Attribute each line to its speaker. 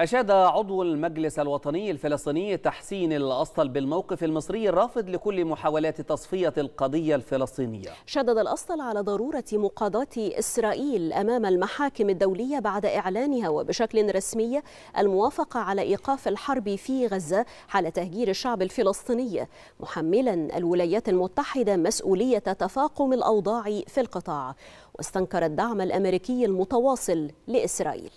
Speaker 1: أشاد عضو المجلس الوطني الفلسطيني تحسين الأسطل بالموقف المصري الرافض لكل محاولات تصفية القضية الفلسطينية
Speaker 2: شدد الأسطل على ضرورة مقاضاة إسرائيل أمام المحاكم الدولية بعد إعلانها وبشكل رسمي الموافقة على إيقاف الحرب في غزة حال تهجير الشعب الفلسطيني محملا الولايات المتحدة مسؤولية تفاقم الأوضاع في القطاع واستنكر الدعم الأمريكي المتواصل لإسرائيل